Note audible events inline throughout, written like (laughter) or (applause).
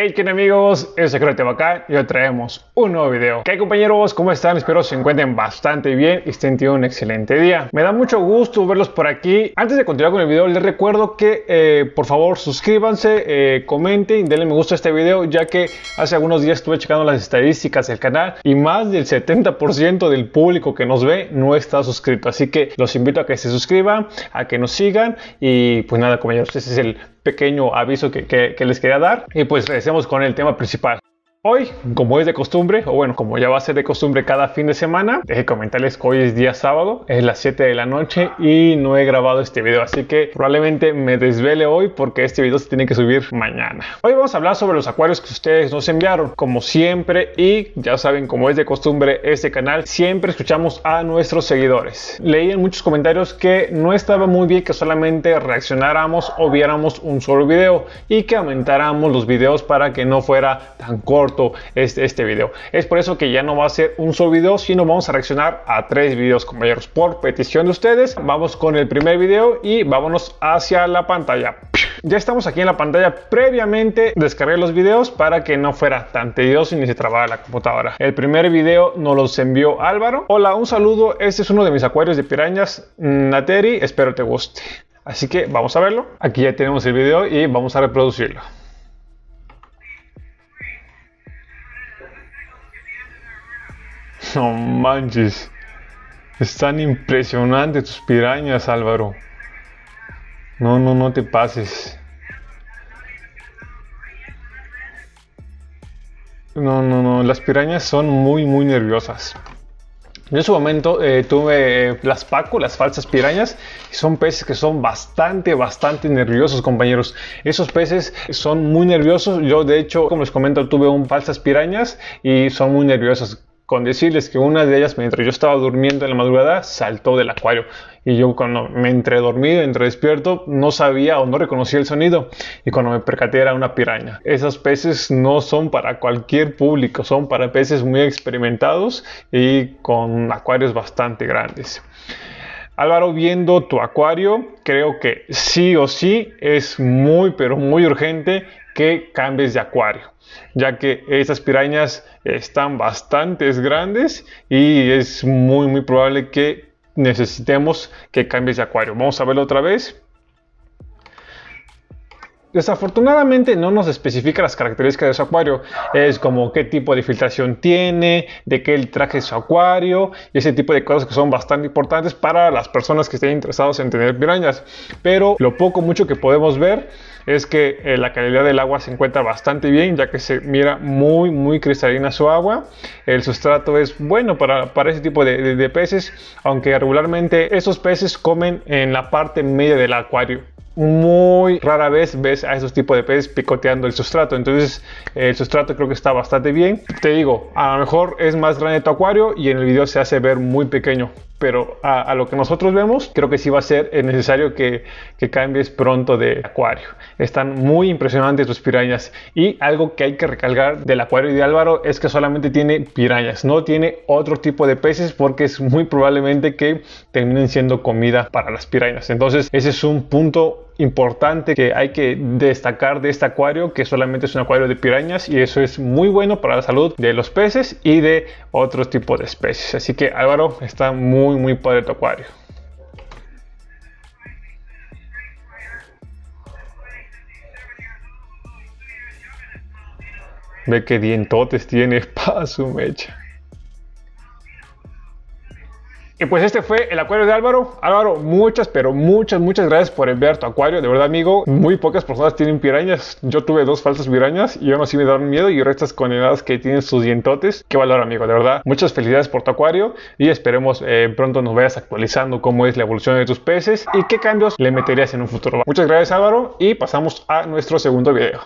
Hey, ¿qué amigos? Es Secreto acá y hoy traemos un nuevo video. ¿Qué hay compañeros? ¿Cómo están? Espero se encuentren bastante bien y estén teniendo un excelente día. Me da mucho gusto verlos por aquí. Antes de continuar con el video, les recuerdo que eh, por favor suscríbanse, eh, comenten, denle me gusta a este video, ya que hace algunos días estuve checando las estadísticas del canal y más del 70% del público que nos ve no está suscrito. Así que los invito a que se suscriban, a que nos sigan y pues nada compañeros, ese es el pequeño aviso que, les quería dar. Y pues regresemos con el tema principal. Hoy, como es de costumbre, o bueno, como ya va a ser de costumbre cada fin de semana, dejé comentarles que hoy es día sábado, es las 7 de la noche y no he grabado este video, así que probablemente me desvele hoy porque este video se tiene que subir mañana. Hoy vamos a hablar sobre los acuarios que ustedes nos enviaron, como siempre, y ya saben, como es de costumbre este canal, siempre escuchamos a nuestros seguidores. Leí en muchos comentarios que no estaba muy bien que solamente reaccionáramos o viéramos un solo video y que aumentáramos los videos para que no fuera tan corto este, este video. Es por eso que ya no va a ser un solo video, sino vamos a reaccionar a tres videos, compañeros, por petición de ustedes. Vamos con el primer video y vámonos hacia la pantalla. Ya estamos aquí en la pantalla. Previamente descargué los videos para que no fuera tan tedioso ni se trabara la computadora. El primer video nos los envió Álvaro. Hola, un saludo. Este es uno de mis acuarios de pirañas, mm, Nateri. Espero te guste. Así que vamos a verlo. Aquí ya tenemos el video y vamos a reproducirlo. No manches. Están impresionantes tus pirañas, Álvaro. No, no, no te pases. No, no, no. Las pirañas son muy, muy nerviosas. en su momento eh, tuve las Paco, las falsas pirañas, son peces que son bastante, bastante nerviosos, compañeros. Esos peces son muy nerviosos. Yo, de hecho, como les comento, tuve un falsas pirañas y son muy nerviosas con decirles que una de ellas, mientras yo estaba durmiendo en la madrugada, saltó del acuario. Y yo cuando me entré dormido, entré despierto, no sabía o no reconocía el sonido. Y cuando me percaté era una piraña. Esas peces no son para cualquier público, son para peces muy experimentados y con acuarios bastante grandes. Álvaro, viendo tu acuario, creo que sí o sí es muy, pero muy urgente que cambies de acuario, ya que estas pirañas están bastante grandes y es muy muy probable que necesitemos que cambies de acuario. Vamos a verlo otra vez. Desafortunadamente no nos especifica las características de su acuario, es como qué tipo de filtración tiene, de qué traje es su acuario y ese tipo de cosas que son bastante importantes para las personas que estén interesadas en tener pirañas. Pero lo poco mucho que podemos ver es que eh, la calidad del agua se encuentra bastante bien, ya que se mira muy, muy cristalina su agua. El sustrato es bueno para, ese tipo de peces, aunque regularmente esos peces comen en la parte media del acuario muy rara vez ves a esos tipos de peces picoteando el sustrato. Entonces el sustrato creo que está bastante bien. Te digo, a lo mejor es más grande tu acuario y en el video se hace ver muy pequeño. Pero a, lo que nosotros vemos, creo que sí va a ser eh, necesario que, que cambies pronto de acuario. Están muy impresionantes tus pirañas. Y algo que hay que recalcar del acuario de Álvaro es que solamente tiene pirañas, no tiene otro tipo de peces porque es muy probablemente que terminen siendo comida para las pirañas. Entonces ese es un punto importante que hay que destacar de este acuario, que solamente es un acuario de pirañas y eso es muy bueno para la salud de los peces y de otros tipos de especies. Así que Álvaro, está muy muy padre tu acuario. Ve que dientotes tiene, (laughs) para su mecha. Y pues este fue el acuario de Álvaro. Álvaro, muchas, pero muchas, muchas gracias por enviar tu acuario. De verdad, amigo, muy pocas personas tienen pirañas. Yo tuve dos falsas pirañas y aún así me dan miedo y restas condenadas que tienen sus dientotes. Qué valor, amigo, de verdad. Muchas felicidades por tu acuario y esperemos eh, pronto nos veas actualizando cómo es la evolución de tus peces y qué cambios le meterías en un futuro. Muchas gracias, Álvaro, y pasamos a nuestro segundo video.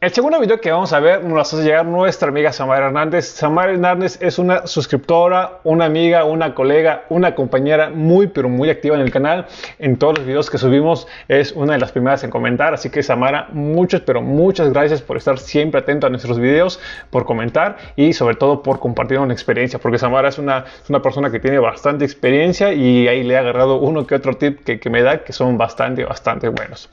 El segundo video que vamos a ver nos hace llegar nuestra amiga Samara Hernández. Samara Hernández es una suscriptora, una amiga, una colega, una compañera muy pero muy activa en el canal. En todos los videos que subimos es una de las primeras en comentar. Así que Samara, muchas pero muchas gracias por estar siempre atento a nuestros videos, por comentar y sobre todo por compartir una experiencia. Porque Samara es una, persona que tiene bastante experiencia y ahí le he agarrado uno que otro tip que, me da que son bastante, bastante buenos.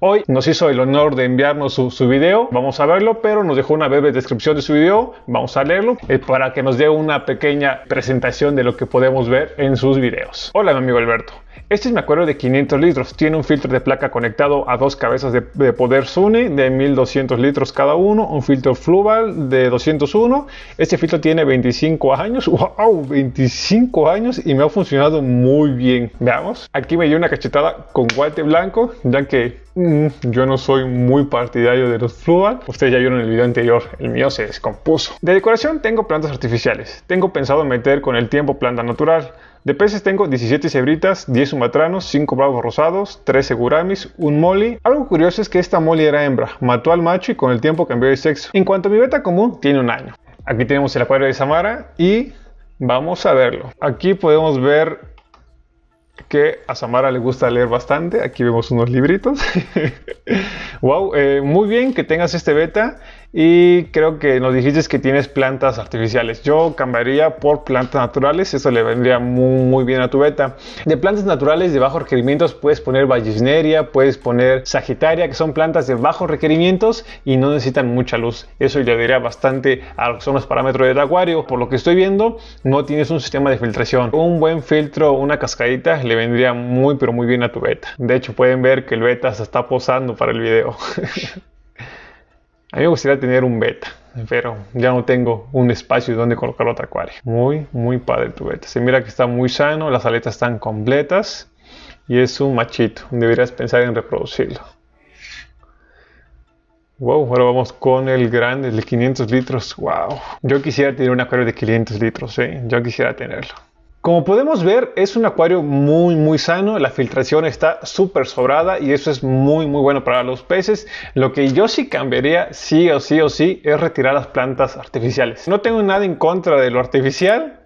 Hoy nos hizo el honor de enviarnos su video vamos a verlo, pero nos dejó una breve descripción de su video, vamos a leerlo eh, para que nos dé una pequeña presentación de lo que podemos ver en sus videos. Hola mi amigo Alberto, este es me acuerdo de 500 litros, tiene un filtro de placa conectado a dos cabezas de, poder Sony de 1200 litros cada uno, un filtro Fluval de 201, este filtro tiene 25 años, (laughs) wow, 25 años y me ha funcionado muy bien, veamos, aquí me dio una cachetada con guante blanco, ya que Mm, yo no soy muy partidario de los fluval. Ustedes ya vieron el video anterior, el mío se descompuso. De decoración tengo plantas artificiales. Tengo pensado meter con el tiempo planta natural. De peces tengo 17 cebritas, 10 sumatranos, 5 bravos rosados, 13 guramis, un molly. Algo curioso es que esta molly era hembra, mató al macho y con el tiempo cambió de sexo. En cuanto a mi beta común, tiene un año. Aquí tenemos el acuario de Samara y vamos a verlo. Aquí podemos ver que a Samara le gusta leer bastante. Aquí vemos unos libritos. (laughs) wow, eh, muy bien que tengas este beta y creo que nos dijiste que tienes plantas artificiales. Yo cambiaría por plantas naturales, eso le vendría muy, muy bien a tu beta. De plantas naturales de bajos requerimientos puedes poner vallisneria, puedes poner sagitaria, que son plantas de bajos requerimientos y no necesitan mucha luz. Eso le diría bastante a lo que son los parámetros del acuario. Por lo que estoy viendo, no tienes un sistema de filtración. Un buen filtro, una cascadita, le vendría muy pero muy bien a tu beta. De hecho, pueden ver que el beta se está posando para el video. (laughs) A mí me gustaría tener un beta, pero ya no tengo un espacio donde colocar otro acuario. Muy, muy padre tu beta. Se mira que está muy sano, las aletas están completas y es un machito. Deberías pensar en reproducirlo. Wow, ahora vamos con el grande, el de 500 litros. Wow, yo quisiera tener un acuario de 500 litros, ¿eh? yo quisiera tenerlo. Como podemos ver, es un acuario muy muy sano, la filtración está súper sobrada y eso es muy muy bueno para los peces. Lo que yo sí cambiaría, sí o sí o sí, es retirar las plantas artificiales. No tengo nada en contra de lo artificial,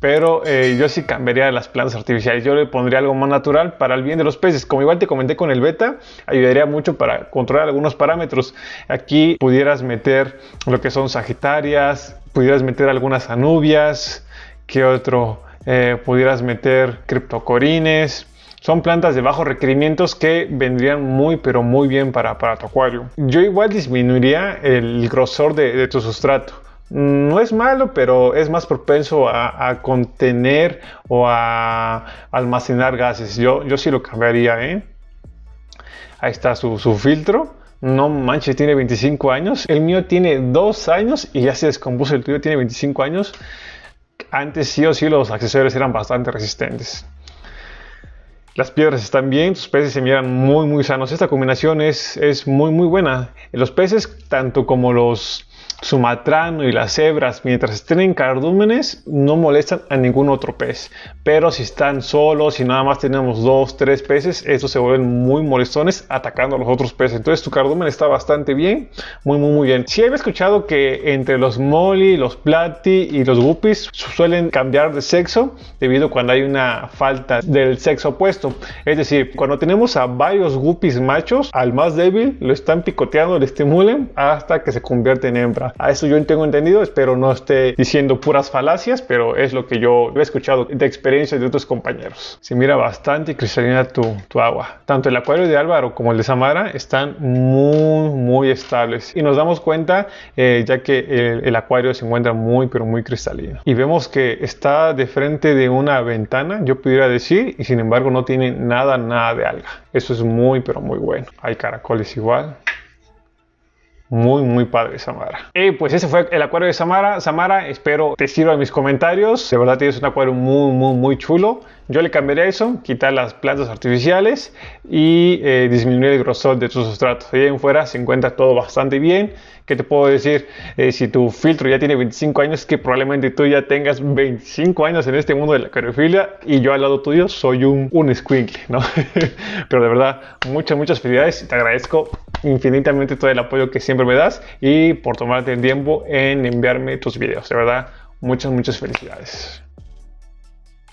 pero eh, yo sí cambiaría las plantas artificiales. Yo le pondría algo más natural para el bien de los peces. Como igual te comenté con el beta, ayudaría mucho para controlar algunos parámetros. Aquí pudieras meter lo que son sagitarias, pudieras meter algunas anubias, ¿qué otro eh, pudieras meter criptocorines. Son plantas de bajos requerimientos que vendrían muy pero muy bien para, para tu acuario. Yo igual disminuiría el grosor de, tu sustrato no es malo, pero es más propenso a, contener o a almacenar gases. Yo, yo sí lo cambiaría, ¿eh? Ahí está su, su, filtro. No manches, tiene 25 años. El mío tiene 2 años y ya se descompuso. El tuyo tiene 25 años antes sí o sí los accesorios eran bastante resistentes. Las piedras están bien, Sus peces se miran muy muy sanos. Esta combinación es, es muy muy buena. Los peces, tanto como los sumatrano y las cebras, mientras estén en cardúmenes, no molestan a ningún otro pez. Pero si están solos y nada más tenemos dos, tres peces, estos se vuelven muy molestones atacando a los otros peces. Entonces tu cardumen está bastante bien, muy, muy, muy bien. Si sí, escuchado que entre los molly, los plati y los guppies suelen cambiar de sexo debido cuando hay una falta del sexo opuesto. Es decir, cuando tenemos a varios guppies machos, al más débil lo están picoteando, le estimulen hasta que se convierte en hembra. A eso yo tengo entendido, espero no esté diciendo puras falacias, pero es lo que yo he escuchado de experiencia de otros compañeros. Se mira bastante cristalina tu, agua. Tanto el acuario de Álvaro como el de Samara están muy, muy estables. Y nos damos cuenta eh, ya que el, el acuario se encuentra muy, pero muy cristalino. Y vemos que está de frente de una ventana, yo pudiera decir, y sin embargo no tiene nada, nada de alga. Eso es muy, pero muy bueno. Hay caracoles igual. Muy, muy padre, Samara. Y pues ese fue el acuario de Samara. Samara, espero te sirva mis comentarios. De verdad tienes un acuario muy, muy, muy chulo. Yo le cambiaría eso, quitar las plantas artificiales y eh, disminuir el grosor de tus sustratos. y ahí en fuera se encuentra todo bastante bien. ¿Qué te puedo decir? Eh, si tu filtro ya tiene 25 años, que probablemente tú ya tengas 25 años en este mundo de la acuariofilia y yo al lado tuyo soy un, un ¿no? (laughs) Pero de verdad, muchas, muchas felicidades. Te agradezco infinitamente todo el apoyo que siempre me das y por tomarte el tiempo en enviarme tus videos. De verdad, muchas, muchas felicidades.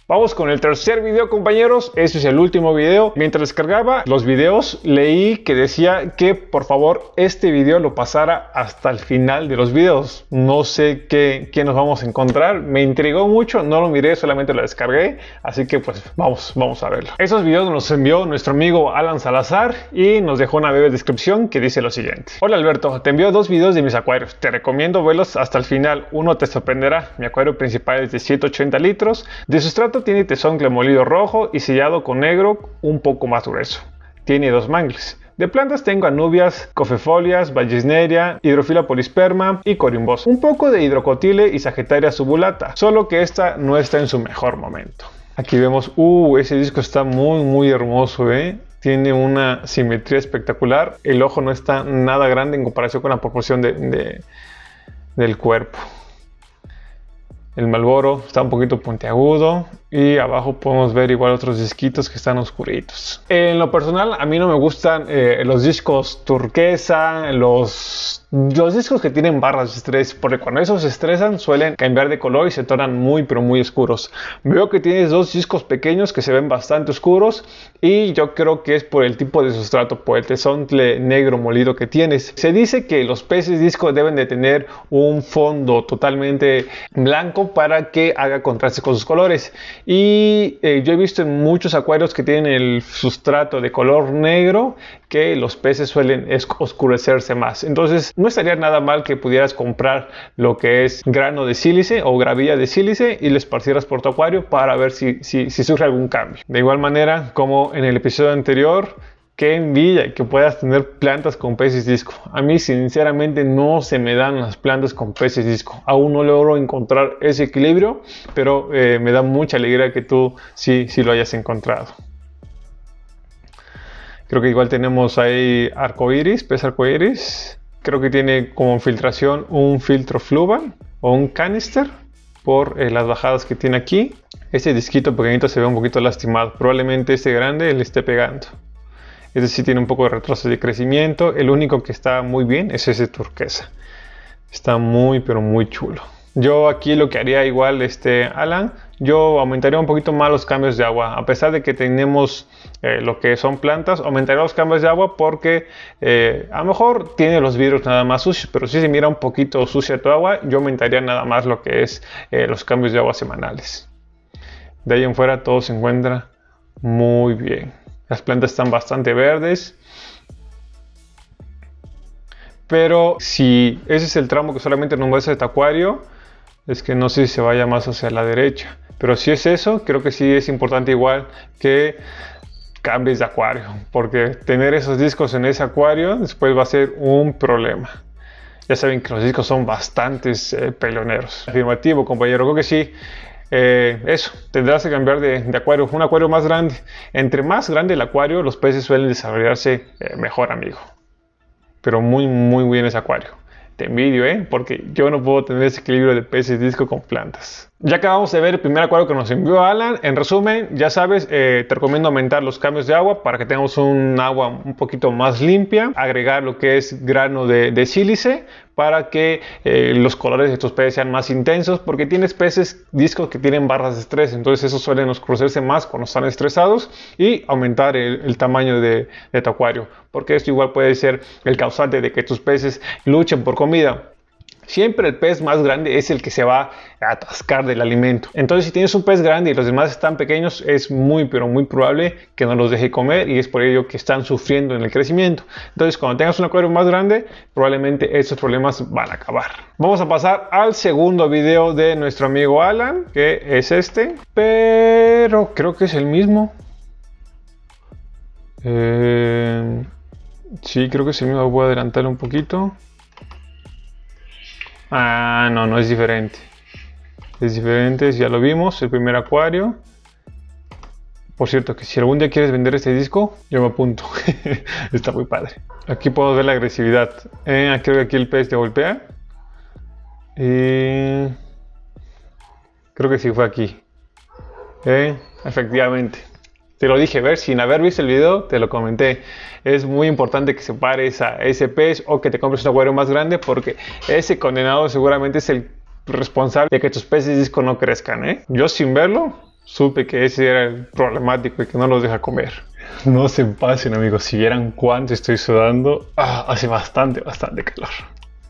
Vamos con el tercer video compañeros, ese es el último video. Mientras descargaba los videos leí que decía que por favor este video lo pasara hasta el final de los videos. No sé qué, qué nos vamos a encontrar, me intrigó mucho, no lo miré, solamente lo descargué, así que pues vamos, vamos a verlo. Esos videos nos envió nuestro amigo Alan Salazar y nos dejó una breve descripción que dice lo siguiente. Hola Alberto, te envío dos videos de mis acuarios, te recomiendo verlos hasta el final, uno te sorprenderá. Mi acuario principal es de 180 litros, de sustrato tiene tesón molido rojo y sellado con negro un poco más grueso. Tiene dos mangles. De plantas tengo anubias, cofefolias, vallisneria, hidrofila polisperma y corimbos. Un poco de hidrocotile y sagetaria subulata, solo que esta no está en su mejor momento. Aquí vemos, uh, ese disco está muy muy hermoso, eh tiene una simetría espectacular. El ojo no está nada grande en comparación con la proporción del cuerpo. El malboro está un poquito puntiagudo. Y abajo podemos ver igual otros disquitos que están oscuritos. En lo personal, a mí no me gustan eh, los discos turquesa, los, los discos que tienen barras de estrés, porque cuando esos se estresan suelen cambiar de color y se tornan muy, pero muy oscuros. Veo que tienes dos discos pequeños que se ven bastante oscuros y yo creo que es por el tipo de sustrato, por el tesontle negro molido que tienes. Se dice que los peces discos deben de tener un fondo totalmente blanco para que haga contraste con sus colores. Y eh, yo he visto en muchos acuarios que tienen el sustrato de color negro que los peces suelen oscurecerse más. Entonces no estaría nada mal que pudieras comprar lo que es grano de sílice o gravilla de sílice y les esparcieras por tu acuario para ver si, si surge algún cambio. De igual manera, como en el episodio anterior, Qué envidia que puedas tener plantas con peces disco. A mí sinceramente no se me dan las plantas con peces disco. Aún no logro encontrar ese equilibrio, pero eh, me da mucha alegría que tú sí, sí lo hayas encontrado. Creo que igual tenemos ahí arcoiris, pez arcoiris. Creo que tiene como filtración un filtro fluva o un canister por eh, las bajadas que tiene aquí. Este disquito pequeñito se ve un poquito lastimado. Probablemente este grande le esté pegando. Es decir, tiene un poco de retraso de crecimiento. El único que está muy bien es ese turquesa. Está muy, pero muy chulo. Yo aquí lo que haría igual, este Alan, yo aumentaría un poquito más los cambios de agua. A pesar de que tenemos eh, lo que son plantas, aumentaría los cambios de agua porque eh, a lo mejor tiene los vidrios nada más sucios, pero si se mira un poquito sucia tu agua, yo aumentaría nada más lo que es eh, los cambios de agua semanales. De ahí en fuera todo se encuentra muy bien. Las plantas están bastante verdes. Pero si ese es el tramo que solamente nos muestra este acuario, es que no sé si se vaya más hacia la derecha. Pero si es eso, creo que sí es importante igual que cambies de acuario, porque tener esos discos en ese acuario después va a ser un problema. Ya saben que los discos son bastantes eh, peloneros. Afirmativo, compañero, creo que sí. Eh, eso, tendrás que cambiar de, acuario, un acuario más grande. Entre más grande el acuario, los peces suelen desarrollarse eh, mejor, amigo. Pero muy, muy bien ese acuario. Te envidio, ¿eh? Porque yo no puedo tener ese equilibrio de peces disco con plantas. Ya acabamos de ver el primer acuario que nos envió Alan. En resumen, ya sabes, eh, te recomiendo aumentar los cambios de agua para que tengamos un agua un poquito más limpia. Agregar lo que es grano de, de sílice para que eh, los colores de tus peces sean más intensos, porque tienes peces, discos que tienen barras de estrés, entonces esos suelen oscurecerse más cuando están estresados y aumentar el, tamaño de, de tu acuario, porque esto igual puede ser el causante de que tus peces luchen por comida siempre el pez más grande es el que se va a atascar del alimento. Entonces, si tienes un pez grande y los demás están pequeños, es muy, pero muy probable que no los deje comer y es por ello que están sufriendo en el crecimiento. Entonces, cuando tengas un acuario más grande, probablemente estos problemas van a acabar. Vamos a pasar al segundo video de nuestro amigo Alan, que es este, pero creo que es el mismo. Eh, sí, creo que es el mismo. Voy a adelantar un poquito. Ah, no, no es diferente. Es diferente, ya lo vimos, el primer acuario. Por cierto, que si algún día quieres vender este disco, yo me apunto. (laughs) Está muy padre. Aquí puedo ver la agresividad. Eh, aquí ah, veo que aquí el pez te golpea. Eh, creo que sí fue aquí. Eh, efectivamente. Te lo dije, ver, sin haber visto el video, te lo comenté. Es muy importante que separes a ese pez o que te compres un acuario más grande porque ese condenado seguramente es el responsable de que tus peces discos no crezcan. ¿eh? Yo sin verlo supe que ese era el problemático y que no los deja comer. No se pasen amigos, si vieran cuánto estoy sudando, ah, hace bastante, bastante calor.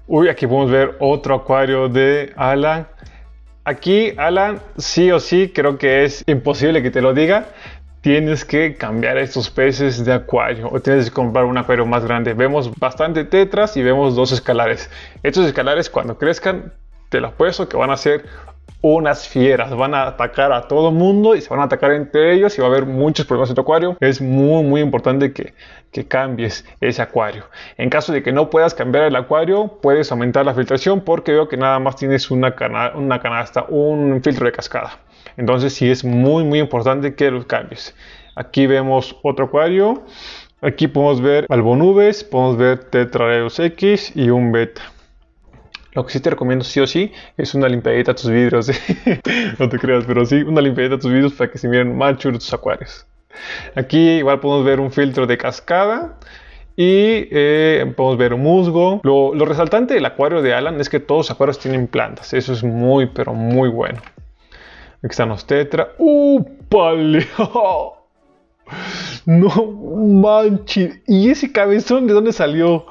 Uy, aquí podemos ver otro acuario de Alan. Aquí, Alan, sí o sí, creo que es imposible que te lo diga, tienes que cambiar estos peces de acuario o tienes que comprar un acuario más grande. Vemos bastante tetras y vemos dos escalares. Estos escalares cuando crezcan, te los puesto que van a ser unas fieras, van a atacar a todo mundo y se van a atacar entre ellos y va a haber muchos problemas en tu acuario. Es muy, muy importante que, cambies ese acuario. En caso de que no puedas cambiar el acuario, puedes aumentar la filtración porque veo que nada más tienes una, una canasta, un filtro de cascada. Entonces sí es muy, muy importante que los cambies. Aquí vemos otro acuario. Aquí podemos ver albonubes, podemos ver tetrareos X y un beta. Lo que sí te recomiendo sí o sí es una limpiadita a tus vidrios. ¿eh? (laughs) no te creas, pero sí una limpiadita a tus vidrios para que se miren más chulos tus acuarios. Aquí igual podemos ver un filtro de cascada y eh, podemos ver un musgo. Lo, resaltante del acuario de Alan es que todos los acuarios tienen plantas. Eso es muy, pero muy bueno. Aquí están los tetra. ¡Uh, (laughs) No manches. ¿Y ese cabezón de dónde salió?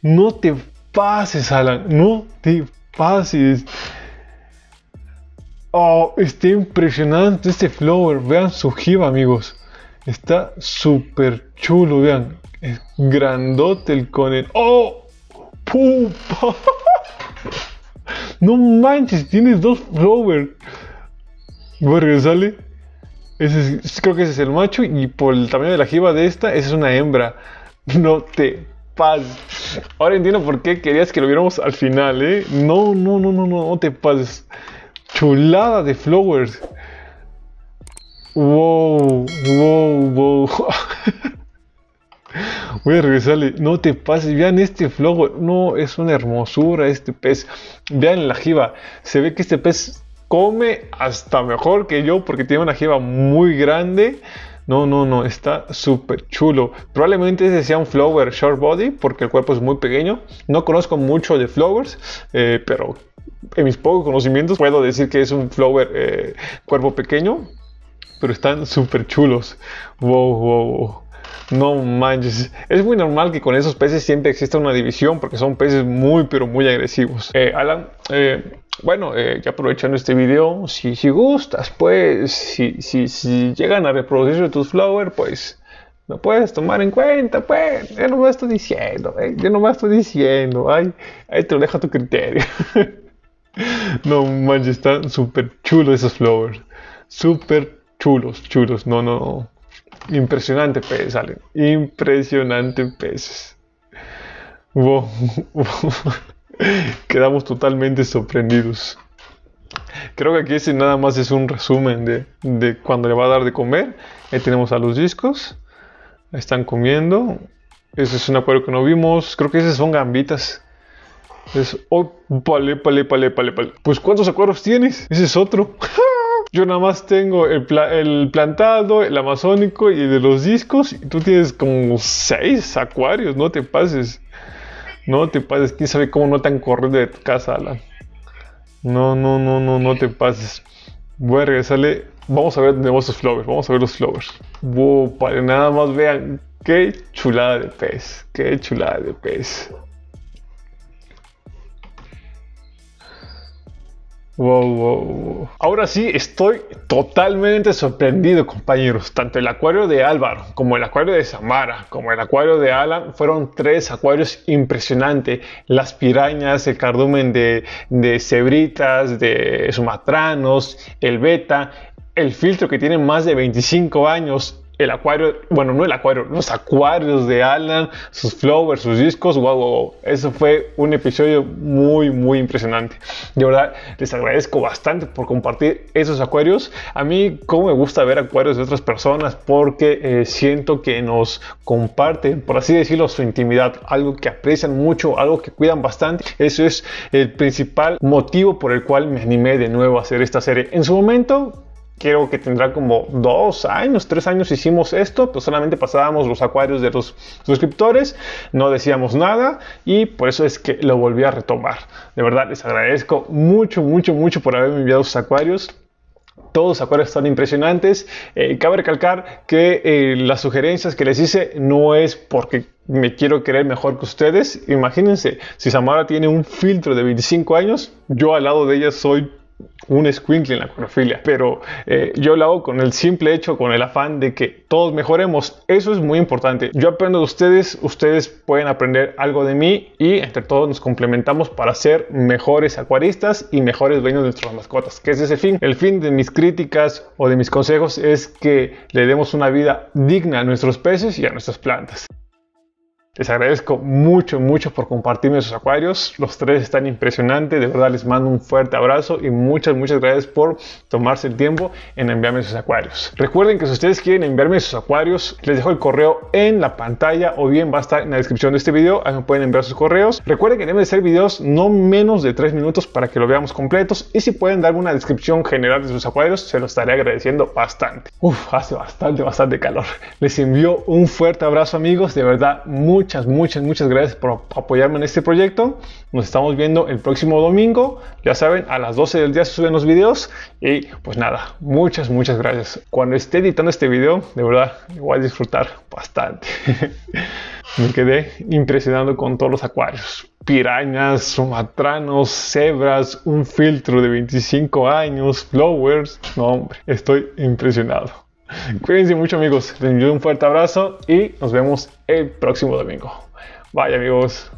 No te pases, Alan. No te pases. Oh, está impresionante este flower. Vean su jiba, amigos. Está súper chulo, vean. Es grandote el cone, ¡Oh! pum (laughs) No manches, tienes dos flowers. Verga, sale. Ese creo que ese es el macho. Y por el tamaño de la jiba de esta, esa es una hembra. No te paz Ahora entiendo por qué querías que lo viéramos al final, ¿eh? No, no, no, no, no, no te pases. Chulada de flowers. Wow, wow, wow. (laughs) Voy a regresarle. No te pases. Vean este flower. No, es una hermosura este pez. Vean la jiba. Se ve que este pez come hasta mejor que yo porque tiene una jiba muy grande. No, no, no, está súper chulo. Probablemente ese sea un flower short body porque el cuerpo es muy pequeño. No conozco mucho de flowers, eh, pero en mis pocos conocimientos puedo decir que es un flower eh, cuerpo pequeño. Pero están súper chulos. Wow, wow, wow. No manches. Es muy normal que con esos peces siempre exista una división porque son peces muy, pero muy agresivos. Eh, Alan, eh, bueno, eh, ya aprovechando este video, si, gustas, pues, si, llegan a reproducir tus flowers, pues, lo puedes tomar en cuenta, pues, yo no me estoy diciendo, eh, yo no me estoy diciendo, ahí te lo dejo tu criterio. (laughs) no manches, están súper chulos esos flowers, súper chulos, chulos, no, no, no. Impresionante pez, salen. Impresionante peces. Wow. (laughs) (laughs) Quedamos totalmente sorprendidos. Creo que aquí ese nada más es un resumen de, cuando le va a dar de comer. Ahí tenemos a los discos. Están comiendo. Ese es un acuario que no vimos. Creo que esas son gambitas. Es. Oh, pale, pale, pale, pale, Pues, ¿cuántos acuarios tienes? Ese es otro. (laughs) Yo nada más tengo el, el, plantado, el amazónico y de los discos. Y tú tienes como seis acuarios, no te pases. No te pases, quién sabe cómo no te han de tu casa, Alan. No, no, no, no, no te pases. Voy a regresarle. Vamos a ver los flowers, vamos a ver los flowers. Wow, para nada más vean qué chulada de pez, qué chulada de pez. Wow, Ahora sí, estoy totalmente sorprendido, compañeros. Tanto el acuario de Álvaro, como el acuario de Samara, como el acuario de Alan, fueron tres acuarios impresionantes. Las pirañas, el cardumen de, de cebritas, de sumatranos, el beta, el filtro que tiene más de 25 años, el acuario, bueno, no el acuario, los acuarios de Alan, sus flowers, sus discos, wow, wow, Eso fue un episodio muy, muy impresionante. De verdad, les agradezco bastante por compartir esos acuarios. A mí, como me gusta ver acuarios de otras personas, porque eh, siento que nos comparten, por así decirlo, su intimidad, algo que aprecian mucho, algo que cuidan bastante. Eso es el principal motivo por el cual me animé de nuevo a hacer esta serie. En su momento, creo que tendrá como dos años, tres años hicimos esto, pues solamente pasábamos los acuarios de los suscriptores, no decíamos nada y por eso es que lo volví a retomar. De verdad, les agradezco mucho, mucho, mucho por haberme enviado sus acuarios. Todos los acuarios están impresionantes. Eh, cabe recalcar que eh, las sugerencias que les hice no es porque me quiero querer mejor que ustedes. Imagínense, si Samara tiene un filtro de 25 años, yo al lado de ella soy un squinkle en la acuariofilia, pero eh, yo lo hago con el simple hecho, con el afán de que todos mejoremos. Eso es muy importante. Yo aprendo de ustedes, ustedes pueden aprender algo de mí y entre todos nos complementamos para ser mejores acuaristas y mejores dueños de nuestras mascotas, que es ese fin. El fin de mis críticas o de mis consejos es que le demos una vida digna a nuestros peces y a nuestras plantas. Les agradezco mucho, mucho por compartirme sus acuarios. Los tres están impresionantes. De verdad les mando un fuerte abrazo y muchas, muchas gracias por tomarse el tiempo en enviarme sus acuarios. Recuerden que si ustedes quieren enviarme sus acuarios, les dejo el correo en la pantalla o bien va a estar en la descripción de este video. Ahí me pueden enviar sus correos. Recuerden que deben ser videos no menos de tres minutos para que lo veamos completos. Y si pueden darme una descripción general de sus acuarios, se los estaré agradeciendo bastante. Uf, hace bastante, bastante calor. Les envío un fuerte abrazo amigos. De verdad, muy muchas, muchas, muchas gracias por apoyarme en este proyecto. Nos estamos viendo el próximo domingo. Ya saben, a las 12 del día suben los videos. Y pues nada, muchas, muchas gracias. Cuando esté editando este video, de verdad, voy a disfrutar bastante. (laughs) Me quedé impresionado con todos los acuarios. Pirañas, sumatranos, cebras, un filtro de 25 años, flowers. No, hombre, estoy impresionado. Cuídense mucho amigos, les envío un fuerte abrazo y nos vemos el próximo domingo. Bye amigos.